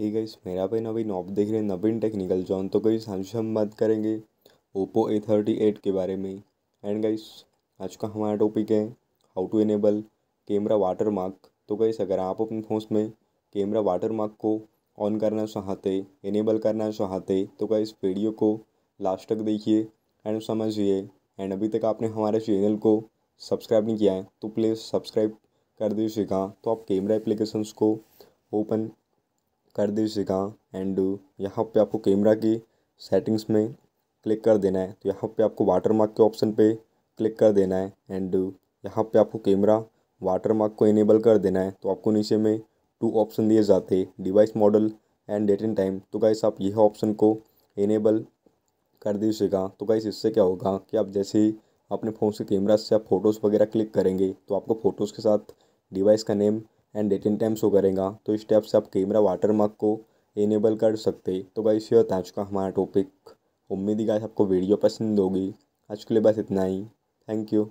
hey guys मेरा भाई नवीन आप देख रहे हैं नवीन टेक्निकल जॉन तो गाइस आज हम बात करेंगे ओप्पो ए थर्टी एट के बारे में एंड गाइस आज का हमारा टॉपिक है how to enable camera watermark तो गाइस अगर आप अपने फोन में कैमरा वाटर मार्क को ऑन करना चाहते इनेबल करना चाहते तो गाइस वीडियो को लास्ट तक देखिए एंड समझिए एंड अभी तक आपने हमारे चैनल को सब्सक्राइब नहीं किया है तो प्लीज़ सब्सक्राइब कर दीजिएगा तो आप कैमरा एप्लीकेशंस को ओपन कर दी सिखा एंड यहाँ पे आपको कैमरा की सेटिंग्स में क्लिक कर देना है तो यहाँ पे आपको वाटरमार्क के ऑप्शन पे क्लिक कर देना है एंड यहाँ पे आपको कैमरा वाटरमार्क को इनेबल कर देना है तो आपको नीचे में टू ऑप्शन दिए जाते हैं device model and date and time तो गाइस आप यह ऑप्शन को इनेबल कर दीजिएगा तो गाइस इससे क्या होगा कि आप जैसे ही अपने फ़ोन से कैमरा से आप फ़ोटोज़ वगैरह क्लिक करेंगे तो आपको फ़ोटोज़ के साथ डिवाइस का name and date times time show करेगा तो इस टाइप से आप कैमरा वाटर मार्क को इनेबल कर सकते तो गाइस ये था आज का हमारा टॉपिक उम्मीद ही गाइस आपको वीडियो पसंद होगी आज के लिए बस इतना ही थैंक यू